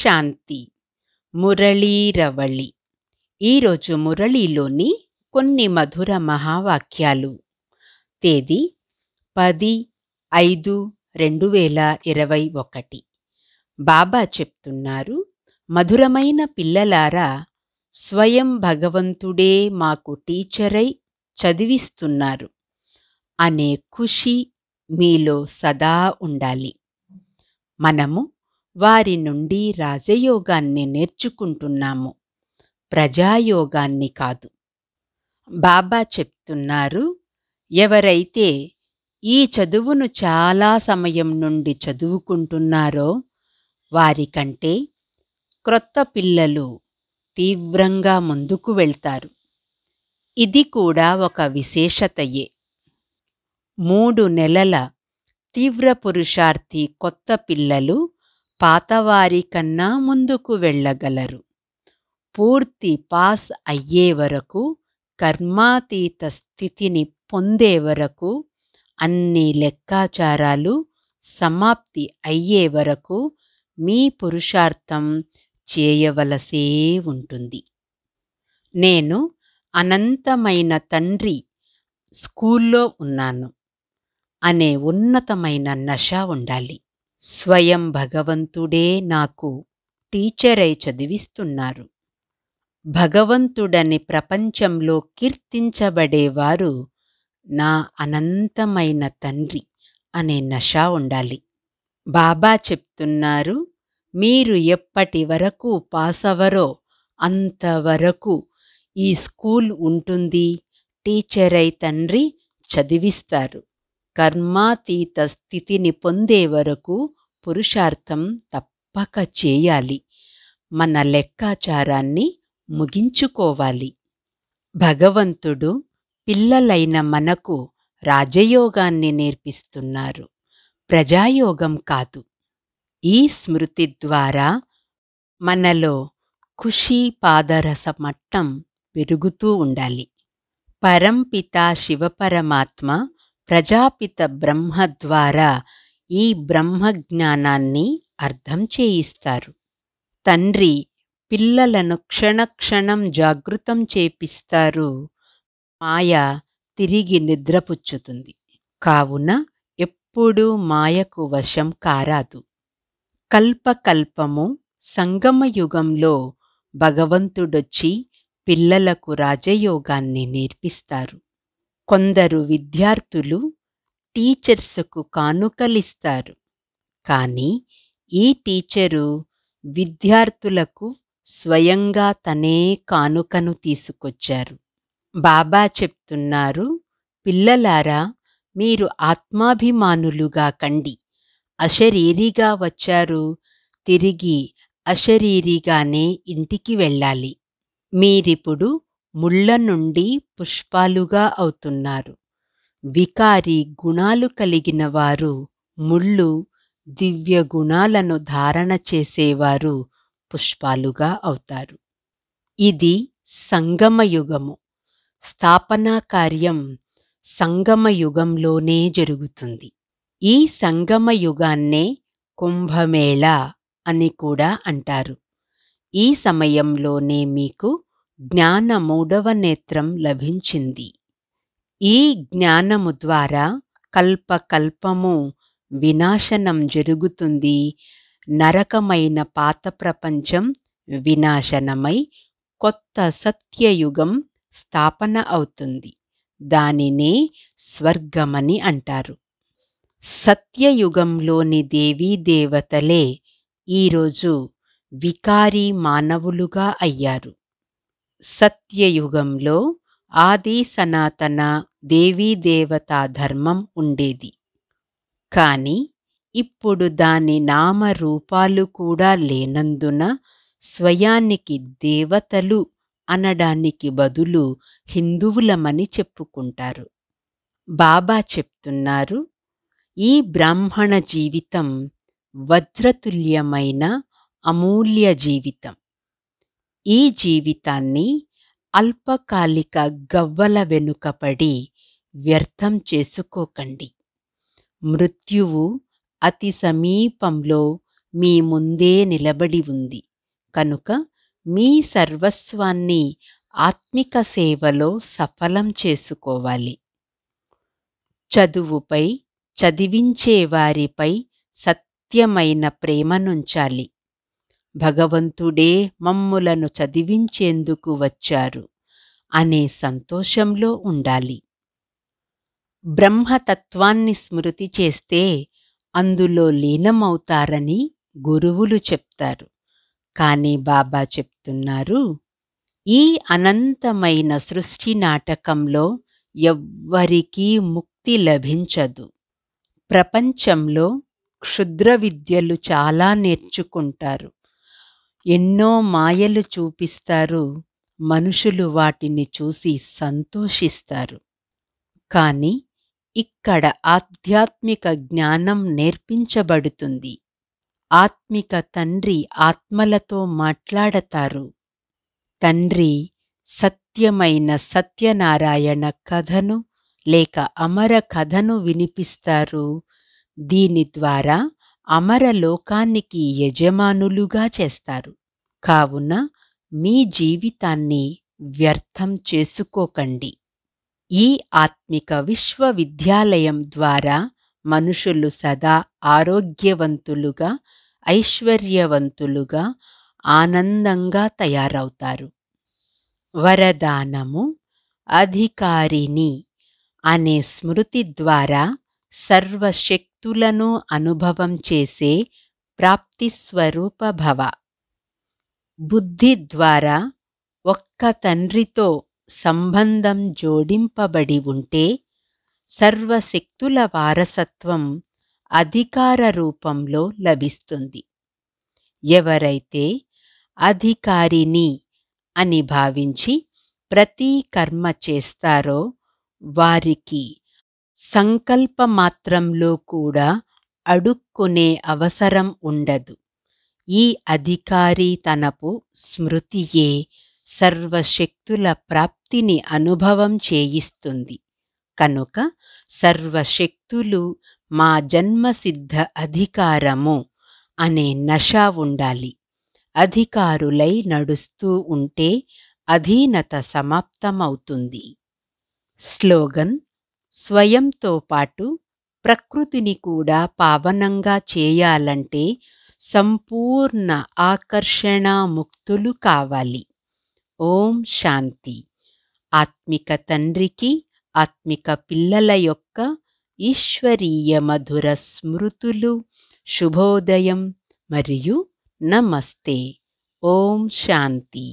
శాంతి మురళీరవళి ఈరోజు మురళీలోని కొన్ని మధుర మహావాక్యాలు తేదీ పది ఐదు రెండు వేల ఇరవై ఒకటి బాబా చెప్తున్నారు మధురమైన పిల్లలారా స్వయం భగవంతుడే మాకు టీచరై చదివిస్తున్నారు అనే ఖుషి మీలో సదా ఉండాలి మనము వారి నుండి రాజయోగాన్ని నేర్చుకుంటున్నాము ప్రజాయోగాన్ని కాదు బాబా చెప్తున్నారు ఎవరైతే ఈ చదువును చాలా సమయం నుండి చదువుకుంటున్నారో వారికంటే క్రొత్త పిల్లలు తీవ్రంగా ముందుకు వెళ్తారు ఇది కూడా ఒక విశేషతయే మూడు నెలల తీవ్ర పురుషార్థి కొత్త పిల్లలు పాతవారి కన్నా ముందుకు వెళ్ళగలరు పూర్తి పాస్ అయ్యే వరకు కర్మాతీత స్థితిని పొందే వరకు అన్ని లెక్కాచారాలు సమాప్తి అయ్యే వరకు మీ పురుషార్థం చేయవలసే ఉంటుంది నేను అనంతమైన తండ్రి స్కూల్లో ఉన్నాను అనే ఉన్నతమైన నశ ఉండాలి స్వయం భగవంతుడే నాకు టీచరై చదివిస్తున్నారు భగవంతుడని ప్రపంచంలో కీర్తించబడేవారు నా అనంతమైన తండ్రి అనే నషా ఉండాలి బాబా చెప్తున్నారు మీరు ఎప్పటి వరకు పాసవరో అంతవరకు ఈ స్కూల్ ఉంటుంది టీచరై తండ్రి చదివిస్తారు కర్మాతీత స్థితిని పొందే వరకు పురుషార్థం తప్పక చేయాలి మన లెక్కాచారాన్ని ముగించుకోవాలి భగవంతుడు పిల్లలైన మనకు రాజయోగాన్ని నేర్పిస్తున్నారు ప్రజాయోగం కాదు ఈ స్మృతి ద్వారా మనలో ఖుషీ పాదరస మట్టం పెరుగుతూ ఉండాలి పరంపిత శివపరమాత్మ ప్రజాపిత బ్రహ్మ ద్వారా ఈ బ్రహ్మ జ్ఞానాన్ని అర్థం చేయిస్తారు తండ్రి పిల్లలను క్షణక్షణం జాగృతం చేపిస్తారు మాయ తిరిగి నిద్రపుచ్చుతుంది కావున ఎప్పుడూ మాయకు వశం కారాదు కల్పకల్పము సంగమయుగంలో భగవంతుడొచ్చి పిల్లలకు రాజయోగాన్ని నేర్పిస్తారు కొందరు విద్యార్థులు టీచర్స్కు కానుకలిస్తారు కానీ ఈ టీచరు విద్యార్థులకు స్వయంగా తనే కానుకను తీసుకొచ్చారు బాబా చెప్తున్నారు పిల్లలారా మీరు ఆత్మాభిమానులుగా కండి అశరీరిగా వచ్చారు తిరిగి అశరీరిగానే ఇంటికి వెళ్ళాలి మీరిప్పుడు ముళ్ళ నుండి పుష్పాలుగా అవుతున్నారు వికారి గుణాలు కలిగిన వారు ముళ్ళు దివ్య గుణాలను ధారణ చేసేవారు పుష్పాలుగా అవుతారు ఇది సంగమయుగము స్థాపనా కార్యం సంగమయుగంలోనే జరుగుతుంది ఈ సంగమయుగాన్నే కుంభమేళ అని కూడా అంటారు ఈ సమయంలోనే మీకు జ్ఞాన మూడవ నేత్రం లభించింది ఈ జ్ఞానము ద్వారా కల్పకల్పము వినాశనం జరుగుతుంది నరకమైన పాత ప్రపంచం వినాశనమై కొత్త సత్యయుగం స్థాపన అవుతుంది దానినే స్వర్గమని అంటారు సత్యయుగంలోని దేవీ దేవతలే ఈరోజు వికారీ మానవులుగా అయ్యారు సత్యయుగంలో ఆది సనాతన దేవతా ధర్మం ఉండేది కానీ ఇప్పుడు దాని నామరూపాలు కూడా లేనందున స్వయానికి దేవతలు అనడానికి బదులు హిందువులమని చెప్పుకుంటారు బాబా చెప్తున్నారు ఈ బ్రాహ్మణ జీవితం వజ్రతుల్యమైన అమూల్య జీవితం ఈ జీవితాన్ని అల్పకాలిక గవ్వల వెనుకపడి వ్యర్థం చేసుకోకండి మృత్యువు అతి సమీపంలో మీ ముందే నిలబడి ఉంది కనుక మీ సర్వస్వాన్ని ఆత్మిక సేవలో సఫలం చేసుకోవాలి చదువుపై చదివించేవారిపై సత్యమైన ప్రేమనుంచాలి భగవంతుడే మమ్ములను చదివించేందుకు వచ్చారు అనే సంతోషంలో ఉండాలి బ్రహ్మతత్వాన్ని స్మృతి చేస్తే అందులో లీనమవుతారని గురువులు చెప్తారు కానీ బాబా చెప్తున్నారు ఈ అనంతమైన సృష్టి నాటకంలో ఎవ్వరికీ ముక్తి లభించదు ప్రపంచంలో క్షుద్ర విద్యలు చాలా నేర్చుకుంటారు ఎన్నో మాయలు చూపిస్తారు మనుషులు వాటిని చూసి సంతోషిస్తారు కానీ ఇక్కడ ఆధ్యాత్మిక జ్ఞానం నేర్పించబడుతుంది ఆత్మిక తండ్రి ఆత్మలతో మాట్లాడతారు తండ్రి సత్యమైన సత్యనారాయణ కథను లేక అమర కథను వినిపిస్తారు దీని ద్వారా అమరలోకానికి యజమానులుగా చేస్తారు కావున మీ జీవితాన్ని వ్యర్థం చేసుకోకండి ఈ ఆత్మిక విశ్వవిద్యాలయం ద్వారా మనుషులు సదా ఆరోగ్యవంతులుగా ఐశ్వర్యవంతులుగా ఆనందంగా తయారవుతారు వరదానము అధికారిని అనే స్మృతి ద్వారా సర్వశక్తి స్థితులను అనుభవం చేసే ప్రాప్తిస్వరూప భవ బుద్ధి ద్వారా ఒక్క తండ్రితో సంబంధం జోడింపబడి ఉంటే సర్వశక్తుల వారసత్వం అధికార రూపంలో లభిస్తుంది ఎవరైతే అధికారిని అని భావించి ప్రతీ కర్మ చేస్తారో వారికి సంకల్పమాత్రంలో కూడా అడుక్కునే అవసరం ఉండదు ఈ అధికారి తనపు స్మృతియే సర్వశక్తుల ప్రాప్తిని అనుభవం చేయిస్తుంది కనుక సర్వశక్తులు మా జన్మసిద్ధ అధికారము అనే నష ఉండాలి అధికారులై నడుస్తూ ఉంటే అధీనత సమాప్తమవుతుంది స్లోగన్ స్వయంతో పాటు ప్రకృతిని కూడా పావనంగా చేయాలంటే సంపూర్ణ ఆకర్షణ ముక్తులు కావాలి ఓం శాంతి ఆత్మిక తండ్రికి ఆత్మిక పిల్లల యొక్క ఈశ్వరీయ మధుర స్మృతులు శుభోదయం మరియు నమస్తే ఓం శాంతి